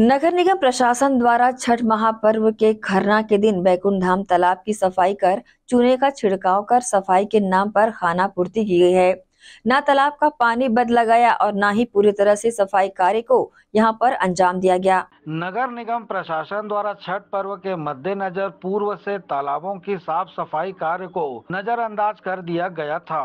नगर निगम प्रशासन द्वारा छठ महापर्व के खरना के दिन बैकुंठ धाम तालाब की सफाई कर चूने का छिड़काव कर सफाई के नाम पर खाना पूर्ति की गई है न तालाब का पानी बदला गया और न ही पूरी तरह से सफाई कार्य को यहां पर अंजाम दिया गया नगर निगम प्रशासन द्वारा छठ पर्व के मद्देनजर पूर्व से तालाबों की साफ सफाई कार्य को नजरअंदाज कर दिया गया था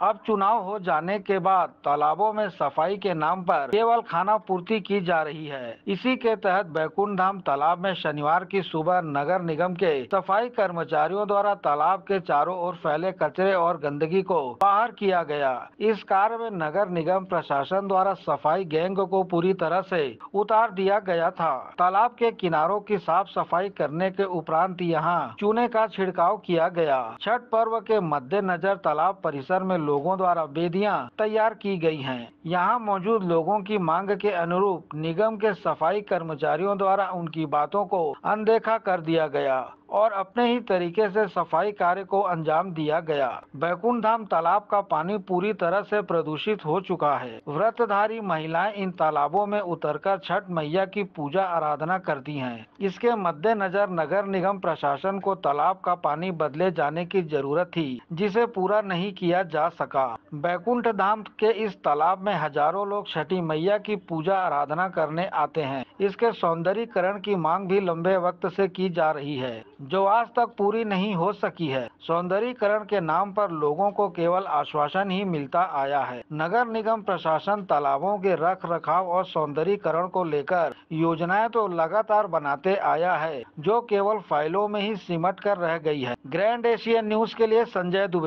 अब चुनाव हो जाने के बाद तालाबों में सफाई के नाम पर केवल खाना पूर्ति की जा रही है इसी के तहत बैकुंठ धाम तालाब में शनिवार की सुबह नगर निगम के सफाई कर्मचारियों द्वारा तालाब के चारों ओर फैले कचरे और गंदगी को बाहर किया गया इस कार्य में नगर निगम प्रशासन द्वारा सफाई गैंग को पूरी तरह से उतार दिया गया था तालाब के किनारों की साफ सफाई करने के उपरांत यहाँ चूने का छिड़काव किया गया छठ पर्व के मद्देनजर तालाब परिसर में लोगों द्वारा बेदियां तैयार की गई हैं। यहां मौजूद लोगों की मांग के अनुरूप निगम के सफाई कर्मचारियों द्वारा उनकी बातों को अनदेखा कर दिया गया और अपने ही तरीके से सफाई कार्य को अंजाम दिया गया बैकुंठ धाम तालाब का पानी पूरी तरह से प्रदूषित हो चुका है व्रतधारी महिलाएं इन तालाबों में उतरकर छठ मैया की पूजा आराधना करती हैं। इसके मद्देनजर नगर निगम प्रशासन को तालाब का पानी बदले जाने की जरूरत थी जिसे पूरा नहीं किया जा सका बैकुंठ धाम के इस तालाब में हजारों लोग छठी मैया की पूजा आराधना करने आते हैं इसके सौंदर्यकरण की मांग भी लंबे वक्त से की जा रही है जो आज तक पूरी नहीं हो सकी है सौंदर्यकरण के नाम पर लोगों को केवल आश्वासन ही मिलता आया है नगर निगम प्रशासन तालाबों के रख रखाव और सौंदर्यकरण को लेकर योजनाएं तो लगातार बनाते आया है जो केवल फाइलों में ही सिमट कर रह गई है ग्रैंड एशिया न्यूज के लिए संजय दुबे